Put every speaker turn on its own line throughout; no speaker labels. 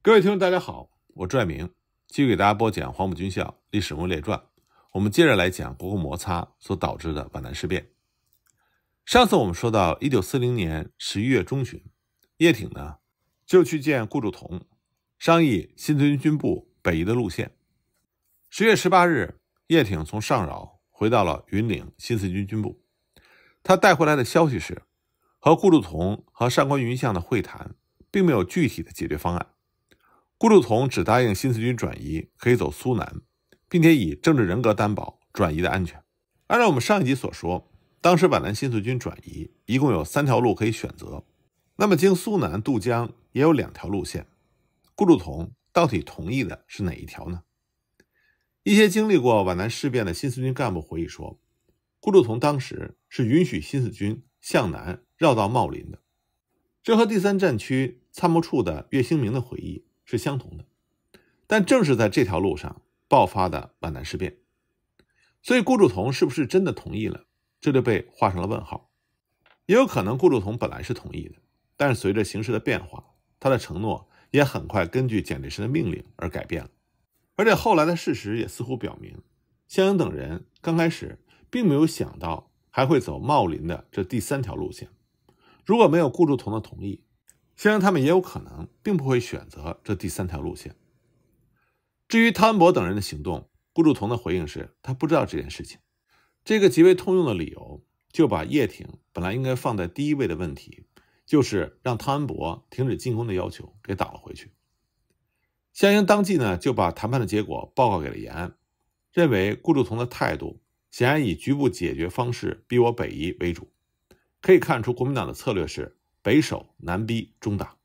各位听众，大家好，我赵爱明继续给大家播讲《黄埔军校历史人物列传》。我们接着来讲国共摩擦所导致的皖南事变。上次我们说到，一九四零年十一月中旬，叶挺呢就去见顾祝同，商议新四军军部北移的路线。十月十八日，叶挺从上饶回到了云岭新四军军部。他带回来的消息是，和顾祝同和上官云相的会谈，并没有具体的解决方案。顾祝同只答应新四军转移可以走苏南，并且以政治人格担保转移的安全。按照我们上一集所说，当时皖南新四军转移一共有三条路可以选择，那么经苏南渡江也有两条路线。顾祝同到底同意的是哪一条呢？一些经历过皖南事变的新四军干部回忆说，顾祝同当时是允许新四军向南绕道茂林的，这和第三战区参谋处的岳兴明的回忆。是相同的，但正是在这条路上爆发的皖南事变，所以顾祝同是不是真的同意了，这就被画上了问号。也有可能顾祝同本来是同意的，但是随着形势的变化，他的承诺也很快根据蒋介石的命令而改变了。而且后来的事实也似乎表明，项英等人刚开始并没有想到还会走茂林的这第三条路线。如果没有顾祝同的同意，相英他们也有可能并不会选择这第三条路线。至于汤恩伯等人的行动，顾祝同的回应是，他不知道这件事情。这个极为通用的理由，就把叶挺本来应该放在第一位的问题，就是让汤恩伯停止进攻的要求给挡了回去。项英当即呢就把谈判的结果报告给了延安，认为顾祝同的态度显然以局部解决方式逼我北移为主，可以看出国民党的策略是。北守南逼中打，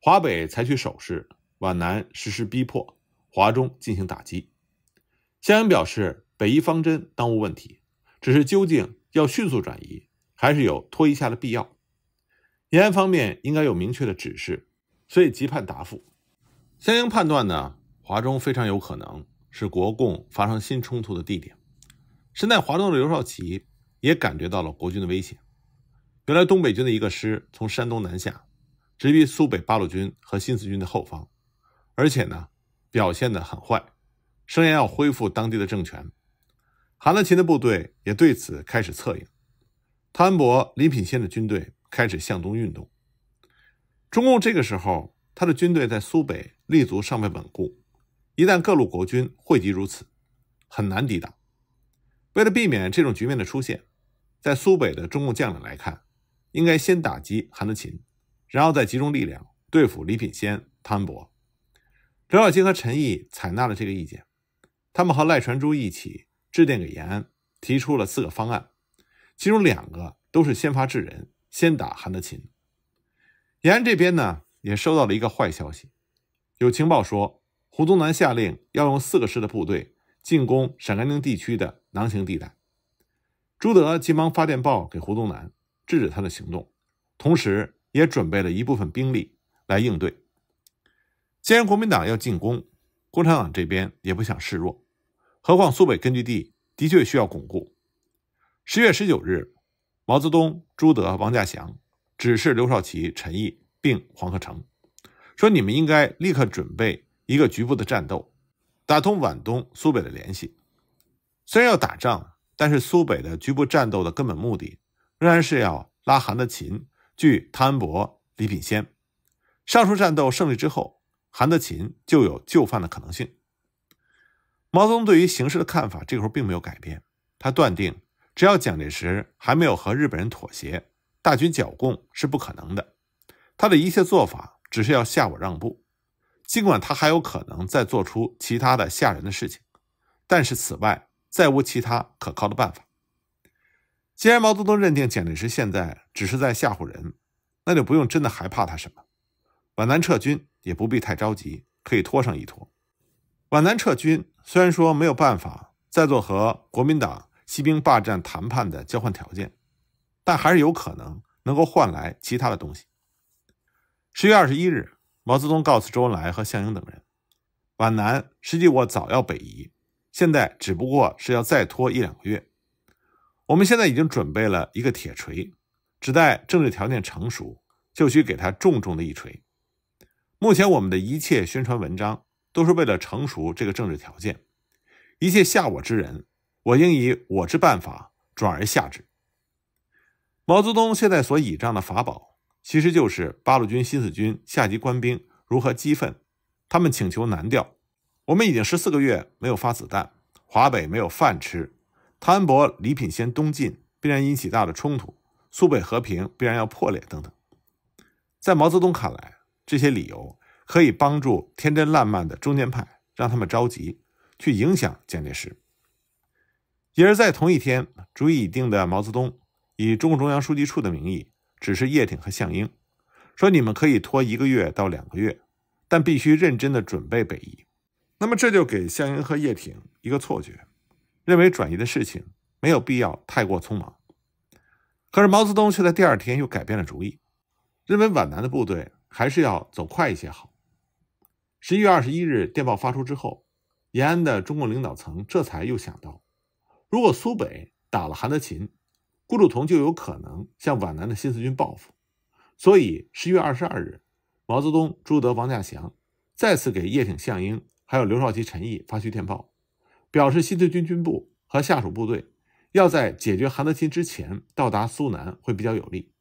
华北采取守势，皖南实施逼迫，华中进行打击。湘英表示，北移方针当无问题，只是究竟要迅速转移，还是有拖一下的必要。延安方面应该有明确的指示，所以急盼答复。湘英判断呢，华中非常有可能是国共发生新冲突的地点。身在华中的刘少奇也感觉到了国军的危险。原来东北军的一个师从山东南下，直逼苏北八路军和新四军的后方，而且呢表现的很坏，声言要恢复当地的政权。韩德勤的部队也对此开始策应，汤恩伯、李品仙的军队开始向东运动。中共这个时候，他的军队在苏北立足尚未稳固，一旦各路国军汇集如此，很难抵挡。为了避免这种局面的出现，在苏北的中共将领来看。应该先打击韩德勤，然后再集中力量对付李品仙、潘博。程刘少奇和陈毅采纳了这个意见，他们和赖传珠一起致电给延安，提出了四个方案，其中两个都是先发制人，先打韩德勤。延安这边呢，也收到了一个坏消息，有情报说胡宗南下令要用四个师的部队进攻陕甘宁地区的囊形地带。朱德急忙发电报给胡宗南。制止他的行动，同时也准备了一部分兵力来应对。既然国民党要进攻，共产党这边也不想示弱。何况苏北根据地的确需要巩固。十月十九日，毛泽东、朱德、王稼祥指示刘少奇、陈毅并黄克诚，说：“你们应该立刻准备一个局部的战斗，打通皖东苏北的联系。虽然要打仗，但是苏北的局部战斗的根本目的。”仍然是要拉韩德勤、据汤恩伯、李品仙。上述战斗胜利之后，韩德勤就有就范的可能性。毛泽东对于形势的看法，这会儿并没有改变。他断定，只要蒋介石还没有和日本人妥协，大军剿共是不可能的。他的一切做法，只是要下我让步。尽管他还有可能再做出其他的吓人的事情，但是此外再无其他可靠的办法。既然毛泽东认定蒋介石现在只是在吓唬人，那就不用真的害怕他什么。皖南撤军也不必太着急，可以拖上一拖。皖南撤军虽然说没有办法再做和国民党骑兵霸占谈判的交换条件，但还是有可能能够换来其他的东西。十月二十一日，毛泽东告诉周恩来和项英等人：“皖南实际我早要北移，现在只不过是要再拖一两个月。”我们现在已经准备了一个铁锤，只待政治条件成熟，就需给他重重的一锤。目前我们的一切宣传文章，都是为了成熟这个政治条件。一切下我之人，我应以我之办法转而下之。毛泽东现在所倚仗的法宝，其实就是八路军、新四军下级官兵如何激愤，他们请求南调。我们已经十四个月没有发子弹，华北没有饭吃。唐安伯、李品仙东进，必然引起大的冲突，苏北和平必然要破裂等等。在毛泽东看来，这些理由可以帮助天真烂漫的中间派，让他们着急，去影响蒋介石。也是在同一天，主意已定的毛泽东以中共中央书记处的名义指示叶挺和项英，说你们可以拖一个月到两个月，但必须认真的准备北移。那么这就给项英和叶挺一个错觉。认为转移的事情没有必要太过匆忙，可是毛泽东却在第二天又改变了主意，认为皖南的部队还是要走快一些好。十一月二十一日电报发出之后，延安的中共领导层这才又想到，如果苏北打了韩德勤，顾祝同就有可能向皖南的新四军报复，所以十一月二十二日，毛泽东、朱德、王稼祥再次给叶挺、项英还有刘少奇、陈毅发去电报。表示新四军军部和下属部队要在解决韩德勤之前到达苏南会比较有利。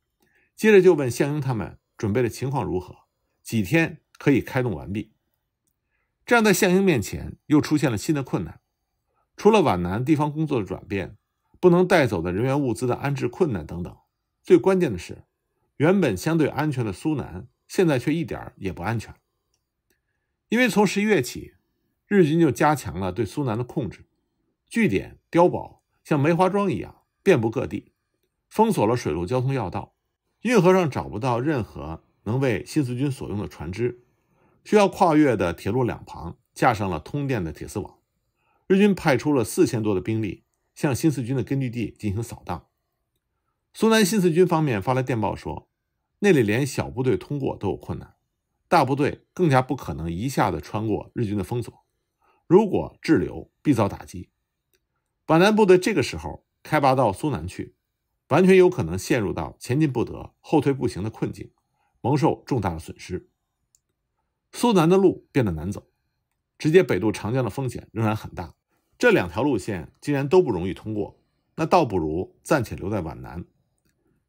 接着就问项英他们准备的情况如何，几天可以开动完毕？这样在项英面前又出现了新的困难，除了皖南地方工作的转变，不能带走的人员物资的安置困难等等，最关键的是，原本相对安全的苏南现在却一点也不安全，因为从十一月起。日军就加强了对苏南的控制，据点、碉堡像梅花桩一样遍布各地，封锁了水陆交通要道，运河上找不到任何能为新四军所用的船只，需要跨越的铁路两旁架上了通电的铁丝网，日军派出了四千多的兵力向新四军的根据地进行扫荡，苏南新四军方面发来电报说，那里连小部队通过都有困难，大部队更加不可能一下子穿过日军的封锁。如果滞留，必遭打击。皖南部队这个时候开拔到苏南去，完全有可能陷入到前进不得、后退不行的困境，蒙受重大的损失。苏南的路变得难走，直接北渡长江的风险仍然很大。这两条路线既然都不容易通过，那倒不如暂且留在皖南。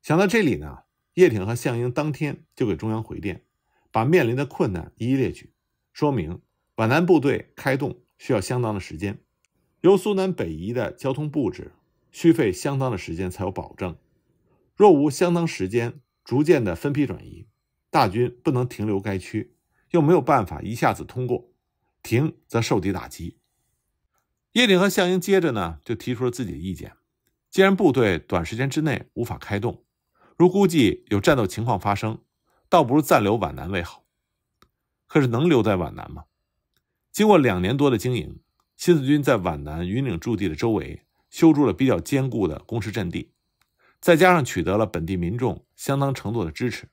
想到这里呢，叶挺和项英当天就给中央回电，把面临的困难一一列举，说明皖南部队开动。需要相当的时间，由苏南北移的交通布置需费相当的时间才有保证。若无相当时间，逐渐的分批转移，大军不能停留该区，又没有办法一下子通过，停则受敌打击。叶挺和项英接着呢，就提出了自己的意见：既然部队短时间之内无法开动，如估计有战斗情况发生，倒不如暂留皖南为好。可是能留在皖南吗？经过两年多的经营，新四军在皖南云岭驻地的周围修筑了比较坚固的工事阵地，再加上取得了本地民众相当程度的支持，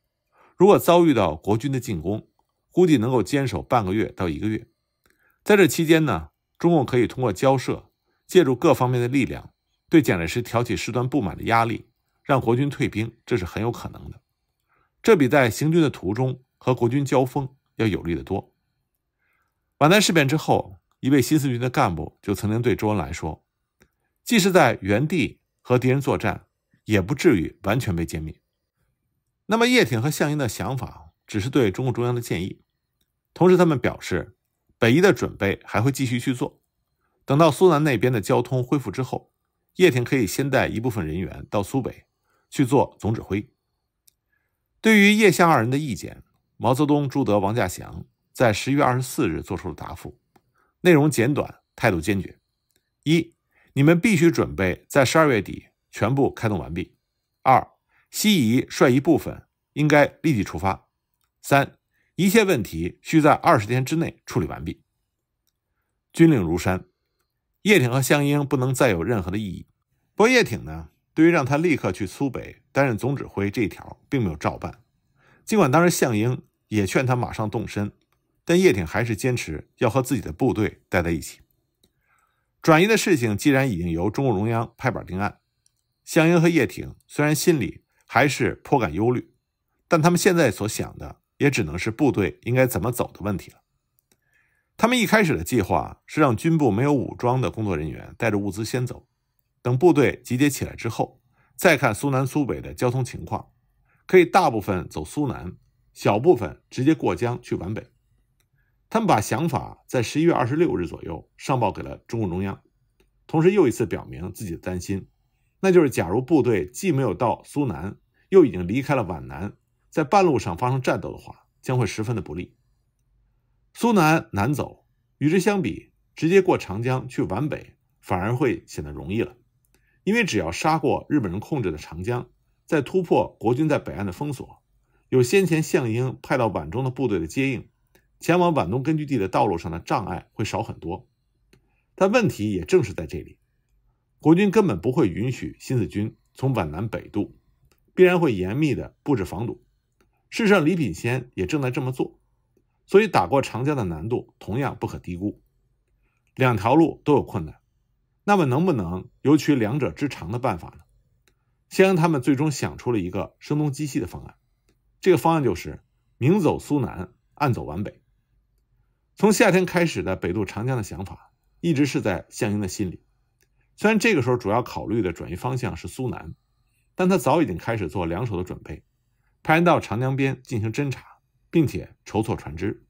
如果遭遇到国军的进攻，估计能够坚守半个月到一个月。在这期间呢，中共可以通过交涉，借助各方面的力量，对蒋介石挑起事端不满的压力，让国军退兵，这是很有可能的。这比在行军的途中和国军交锋要有利得多。皖南事变之后，一位新四军的干部就曾经对周恩来说：“即使在原地和敌人作战，也不至于完全被歼灭。”那么叶挺和项英的想法只是对中共中央的建议。同时，他们表示，北移的准备还会继续去做。等到苏南那边的交通恢复之后，叶挺可以先带一部分人员到苏北去做总指挥。对于叶项二人的意见，毛泽东、朱德、王稼祥。在十月二十四日做出了答复，内容简短，态度坚决。一、你们必须准备在十二月底全部开动完毕。二、西夷率一部分应该立即出发。三、一切问题需在二十天之内处理完毕。军令如山，叶挺和项英不能再有任何的异议。不过，叶挺呢，对于让他立刻去苏北担任总指挥这一条，并没有照办。尽管当时项英也劝他马上动身。但叶挺还是坚持要和自己的部队待在一起。转移的事情既然已经由中共中央拍板定案，项英和叶挺虽然心里还是颇感忧虑，但他们现在所想的也只能是部队应该怎么走的问题了。他们一开始的计划是让军部没有武装的工作人员带着物资先走，等部队集结起来之后，再看苏南苏北的交通情况，可以大部分走苏南，小部分直接过江去皖北。他们把想法在十一月二十六日左右上报给了中共中央，同时又一次表明自己的担心，那就是假如部队既没有到苏南，又已经离开了皖南，在半路上发生战斗的话，将会十分的不利。苏南难走，与之相比，直接过长江去皖北反而会显得容易了，因为只要杀过日本人控制的长江，再突破国军在北岸的封锁，有先前项英派到皖中的部队的接应。前往皖东根据地的道路上的障碍会少很多，但问题也正是在这里，国军根本不会允许新四军从皖南北渡，必然会严密的布置防堵。事实上，李品仙也正在这么做，所以打过长江的难度同样不可低估。两条路都有困难，那么能不能有取两者之长的办法呢？先让他们最终想出了一个声东击西的方案，这个方案就是明走苏南，暗走皖北。从夏天开始的北渡长江的想法，一直是在项英的心里。虽然这个时候主要考虑的转移方向是苏南，但他早已经开始做两手的准备，派人到长江边进行侦查，并且筹措船只。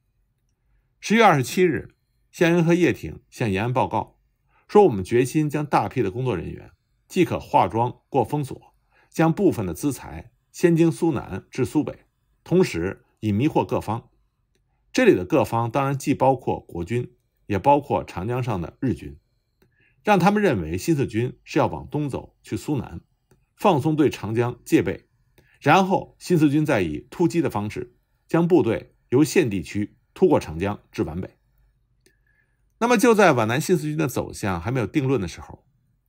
十月二十七日，项英和叶挺向延安报告说：“我们决心将大批的工作人员，即可化妆过封锁，将部分的资财先经苏南至苏北，同时以迷惑各方。”这里的各方当然既包括国军，也包括长江上的日军，让他们认为新四军是要往东走去苏南，放松对长江戒备，然后新四军再以突击的方式，将部队由皖地区突过长江至皖北。那么就在皖南新四军的走向还没有定论的时候，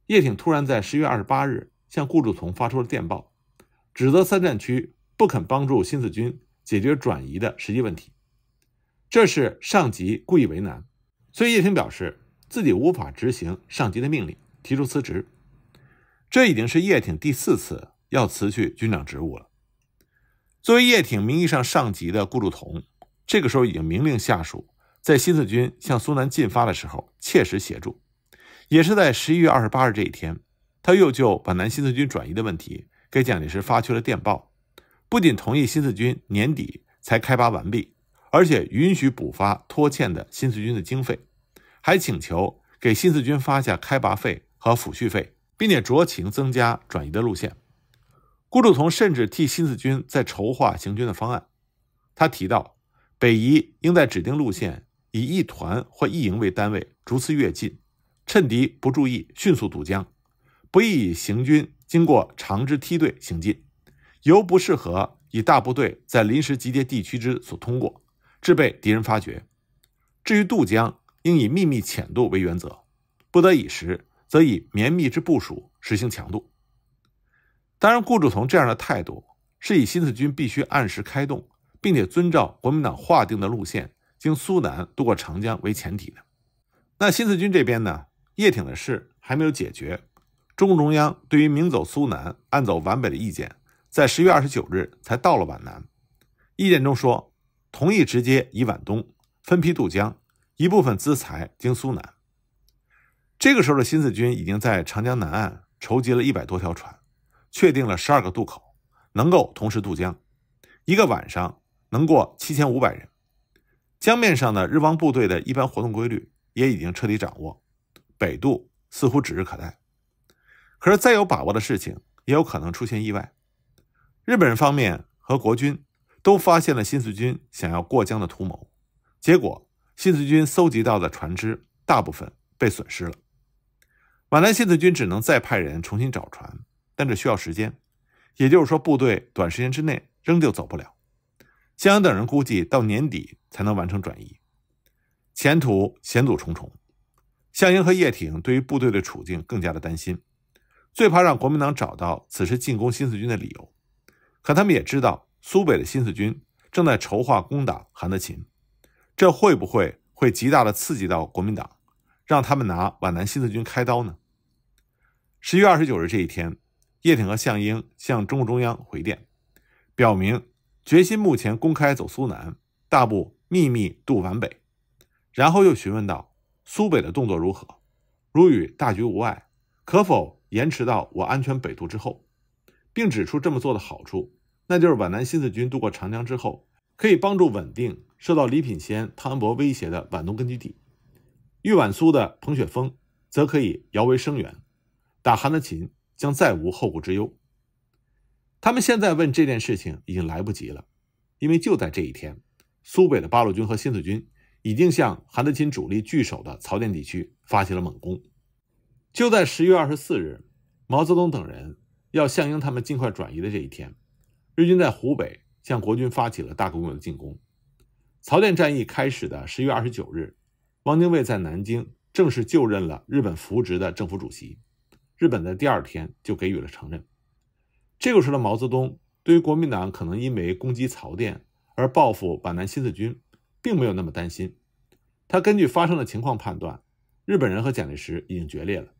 叶挺突然在十月二十八日向顾祝同发出了电报，指责三战区不肯帮助新四军解决转移的实际问题。这是上级故意为难，所以叶挺表示自己无法执行上级的命令，提出辞职。这已经是叶挺第四次要辞去军长职务了。作为叶挺名义上上级的顾祝同，这个时候已经明令下属在新四军向苏南进发的时候切实协助。也是在十一月二十八日这一天，他又就把南新四军转移的问题给蒋介石发去了电报，不仅同意新四军年底才开拔完毕。而且允许补发拖欠的新四军的经费，还请求给新四军发下开拔费和抚恤费，并且酌情增加转移的路线。顾祝同甚至替新四军在筹划行军的方案。他提到，北移应在指定路线，以一团或一营为单位逐次越进，趁敌不注意迅速渡江，不宜以行军经过长支梯队行进，尤不适合以大部队在临时集结地区之所通过。至被敌人发觉。至于渡江，应以秘密浅渡为原则；不得已时，则以绵密之部署实行强渡。当然，顾祝同这样的态度，是以新四军必须按时开动，并且遵照国民党划定的路线，经苏南渡过长江为前提的。那新四军这边呢？叶挺的事还没有解决。中共中央对于明走苏南、暗走皖北的意见，在十月二十九日才到了皖南。意见中说。同意直接以皖东分批渡江，一部分资财经苏南。这个时候的新四军已经在长江南岸筹集了一百多条船，确定了十二个渡口，能够同时渡江，一个晚上能过七千五百人。江面上的日方部队的一般活动规律也已经彻底掌握，北渡似乎指日可待。可是再有把握的事情，也有可能出现意外。日本人方面和国军。都发现了新四军想要过江的图谋，结果新四军搜集到的船只大部分被损失了。皖南新四军只能再派人重新找船，但这需要时间，也就是说部队短时间之内仍旧走不了。项英等人估计到年底才能完成转移，前途险阻重重。项英和叶挺对于部队的处境更加的担心，最怕让国民党找到此时进攻新四军的理由。可他们也知道。苏北的新四军正在筹划攻打韩德勤，这会不会会极大的刺激到国民党，让他们拿皖南新四军开刀呢？十一月二十九日这一天，叶挺和项英向中共中央回电，表明决心目前公开走苏南，大步秘密渡皖北，然后又询问到苏北的动作如何，如与大局无碍，可否延迟到我安全北渡之后，并指出这么做的好处。那就是皖南新四军渡过长江之后，可以帮助稳定受到李品仙、汤恩伯威胁的皖东根据地；豫皖苏的彭雪枫则可以摇尾声援，打韩德勤将再无后顾之忧。他们现在问这件事情已经来不及了，因为就在这一天，苏北的八路军和新四军已经向韩德勤主力据守的曹甸地区发起了猛攻。就在十月二十四日，毛泽东等人要项英他们尽快转移的这一天。日军在湖北向国军发起了大规模的进攻，曹店战役开始的十月二十九日，汪精卫在南京正式就任了日本扶植的政府主席。日本在第二天就给予了承认。这个时候的毛泽东对于国民党可能因为攻击曹店而报复皖南新四军，并没有那么担心。他根据发生的情况判断，日本人和蒋介石已经决裂了，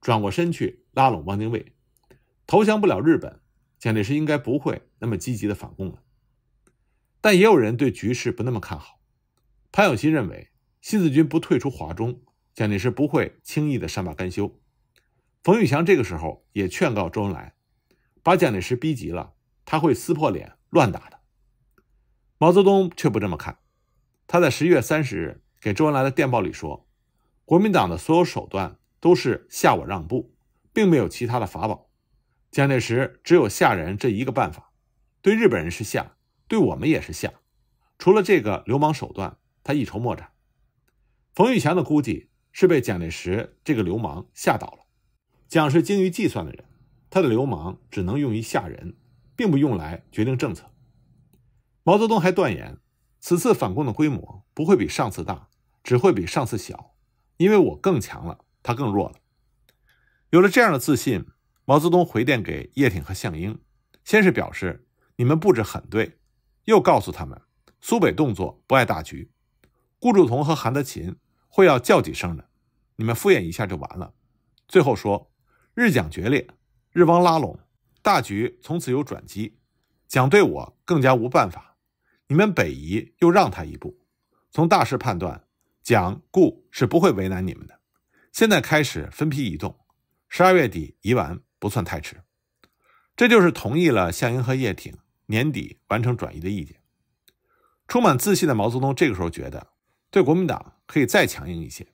转过身去拉拢汪精卫，投降不了日本，蒋介石应该不会。那么积极的反共了，但也有人对局势不那么看好。潘永新认为新四军不退出华中，蒋介石不会轻易的善罢甘休。冯玉祥这个时候也劝告周恩来，把蒋介石逼急了，他会撕破脸乱打的。毛泽东却不这么看，他在十一月三十日给周恩来的电报里说，国民党的所有手段都是下我让步，并没有其他的法宝。蒋介石只有吓人这一个办法。对日本人是吓，对我们也是吓。除了这个流氓手段，他一筹莫展。冯玉祥的估计是被蒋介石这个流氓吓倒了。蒋是精于计算的人，他的流氓只能用于吓人，并不用来决定政策。毛泽东还断言，此次反共的规模不会比上次大，只会比上次小，因为我更强了，他更弱了。有了这样的自信，毛泽东回电给叶挺和项英，先是表示。你们布置很对，又告诉他们苏北动作不爱大局，顾祝同和韩德勤会要叫几声的，你们敷衍一下就完了。最后说，日蒋决裂，日汪拉拢，大局从此有转机，蒋对我更加无办法，你们北移又让他一步，从大势判断，蒋顾是不会为难你们的。现在开始分批移动，十二月底移完不算太迟。这就是同意了项英和叶挺。年底完成转移的意见，充满自信的毛泽东这个时候觉得对国民党可以再强硬一些。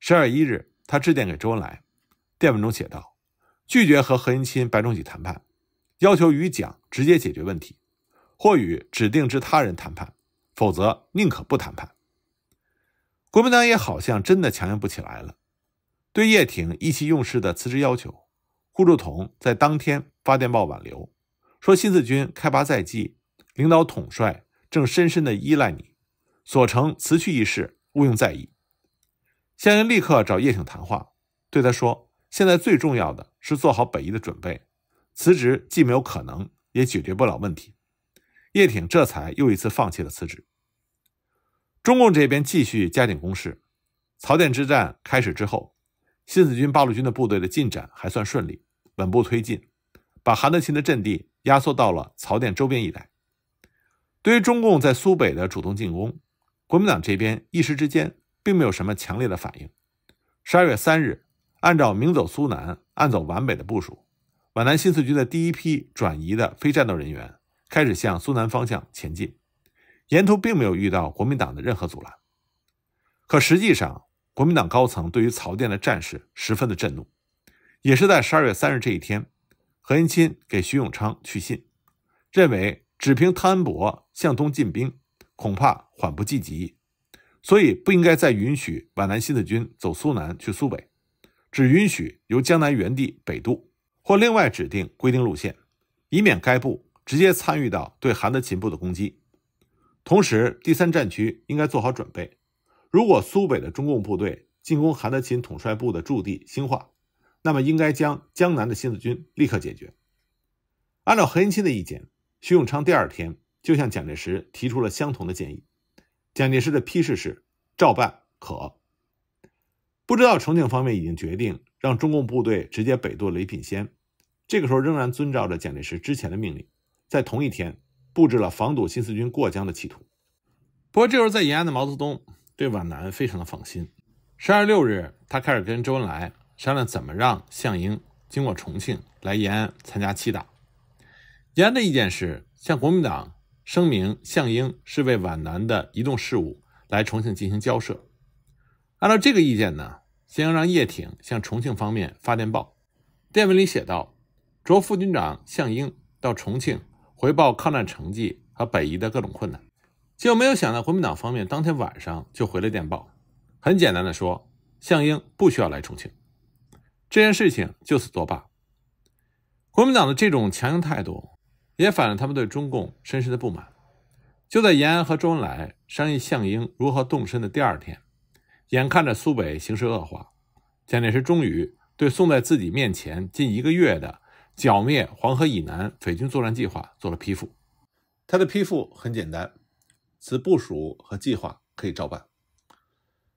十二月一日，他致电给周恩来，电文中写道：“拒绝和何应钦、白崇禧谈判，要求与蒋直接解决问题，或与指定之他人谈判，否则宁可不谈判。”国民党也好像真的强硬不起来了，对叶挺意气用事的辞职要求，顾祝同在当天发电报挽留。说新四军开拔在即，领导统帅正深深的依赖你。所成辞去一事，勿用在意。项英立刻找叶挺谈话，对他说：“现在最重要的是做好北移的准备，辞职既没有可能，也解决不了问题。”叶挺这才又一次放弃了辞职。中共这边继续加紧攻势，曹甸之战开始之后，新四军八路军的部队的进展还算顺利，稳步推进，把韩德勤的阵地。压缩到了曹甸周边一带。对于中共在苏北的主动进攻，国民党这边一时之间并没有什么强烈的反应。十二月三日，按照明走苏南、暗走皖北的部署，皖南新四军的第一批转移的非战斗人员开始向苏南方向前进，沿途并没有遇到国民党的任何阻拦。可实际上，国民党高层对于曹甸的战事十分的震怒，也是在十二月三日这一天。何应钦给徐永昌去信，认为只凭汤恩伯向东进兵，恐怕缓不济急，所以不应该再允许皖南新四军走苏南去苏北，只允许由江南原地北渡，或另外指定规定路线，以免该部直接参与到对韩德勤部的攻击。同时，第三战区应该做好准备，如果苏北的中共部队进攻韩德勤统帅部的驻地兴化。那么应该将江南的新四军立刻解决。按照何应钦的意见，徐永昌第二天就向蒋介石提出了相同的建议。蒋介石的批示是照办可。不知道重庆方面已经决定让中共部队直接北渡雷品仙，这个时候仍然遵照着蒋介石之前的命令，在同一天布置了防堵新四军过江的企图。不过这时候在延安的毛泽东对皖南非常的放心。十二月六日，他开始跟周恩来。商量怎么让项英经过重庆来延安参加七党。延安的意见是向国民党声明，项英是为皖南的移动事务来重庆进行交涉。按照这个意见呢，先要让叶挺向重庆方面发电报，电文里写道：“着副军长项英到重庆回报抗战成绩和北移的各种困难。”结果没有想到，国民党方面当天晚上就回了电报。很简单的说，项英不需要来重庆。这件事情就此作罢。国民党的这种强硬态度，也反映了他们对中共深深的不满。就在延安和周恩来商议项英如何动身的第二天，眼看着苏北形势恶化，蒋介石终于对送在自己面前近一个月的剿灭黄河以南匪军作战计划做了批复。他的批复很简单，此部署和计划可以照办。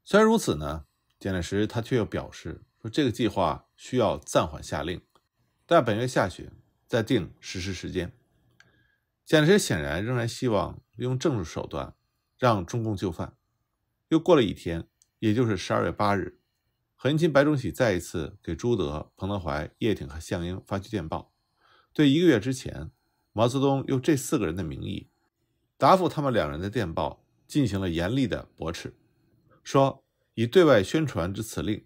虽然如此呢，蒋介石他却又表示。这个计划需要暂缓下令，但本月下旬再定实施时间。蒋介石显然仍然希望用政治手段让中共就范。又过了一天，也就是十二月八日，何应钦、白崇禧再一次给朱德、彭德怀、叶挺和项英发去电报，对一个月之前毛泽东用这四个人的名义答复他们两人的电报进行了严厉的驳斥，说以对外宣传之此令。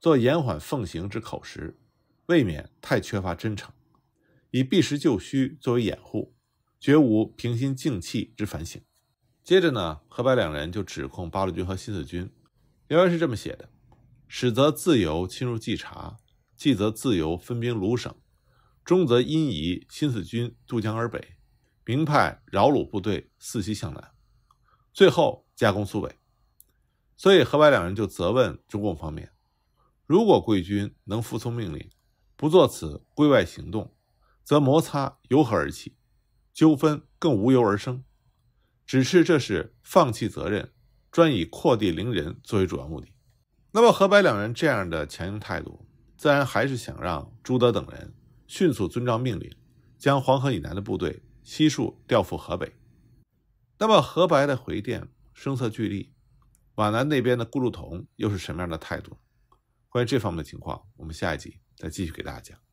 做延缓奉行之口实，未免太缺乏真诚；以避实就虚作为掩护，绝无平心静气之反省。接着呢，何白两人就指控八路军和新四军，原文是这么写的：始则自由侵入冀察，冀则自由分兵鲁省，中则因疑新四军渡江而北，明派饶鲁部队四西向南，最后加攻苏北。所以何白两人就责问中共方面。如果贵军能服从命令，不作此归外行动，则摩擦由何而起，纠纷更无由而生。只是这是放弃责任，专以扩地凌人作为主要目的。那么，何白两人这样的强硬态度，自然还是想让朱德等人迅速遵照命令，将黄河以南的部队悉数调赴河北。那么，何白的回电声色俱厉，皖南那边的顾祝同又是什么样的态度？关于这方面的情况，我们下一集再继续给大家讲。